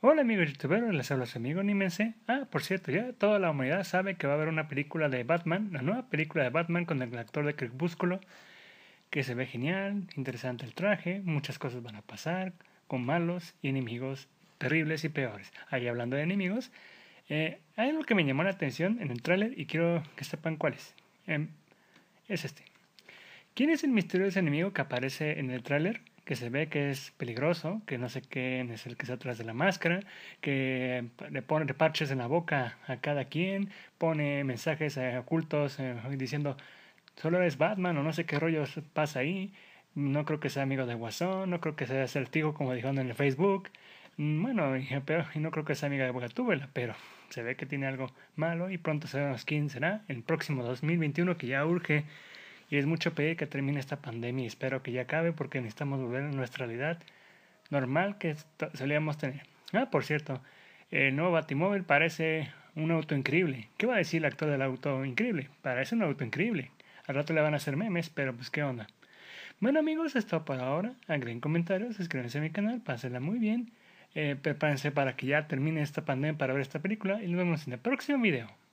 Hola amigos youtuberos, les a su amigo Nimense Ah, por cierto, ya toda la humanidad sabe que va a haber una película de Batman, la nueva película de Batman con el actor de Crepúsculo, que se ve genial, interesante el traje, muchas cosas van a pasar, con malos y enemigos terribles y peores. Ahí hablando de enemigos, eh, hay algo que me llamó la atención en el tráiler y quiero que sepan cuál es. Em, es este. ¿Quién es el misterioso enemigo que aparece en el tráiler? que se ve que es peligroso, que no sé quién es el que está atrás de la máscara, que le pone parches en la boca a cada quien, pone mensajes eh, ocultos eh, diciendo solo eres Batman o no sé qué rollo pasa ahí. No creo que sea amigo de Guasón, no creo que sea tío como dijeron en el Facebook. Mm, bueno, y, no creo que sea amiga de Bogatúbela, pero se ve que tiene algo malo y pronto sabemos quién será el próximo 2021 que ya urge y es mucho pedir que termine esta pandemia y espero que ya acabe porque necesitamos volver a nuestra realidad normal que solíamos tener. Ah, por cierto, el nuevo Batimóvil parece un auto increíble. ¿Qué va a decir el actor del auto increíble? Parece un auto increíble. Al rato le van a hacer memes, pero pues qué onda. Bueno amigos, esto por ahora. Agreguen comentarios, suscríbanse a mi canal, pásenla muy bien. Eh, prepárense para que ya termine esta pandemia para ver esta película y nos vemos en el próximo video.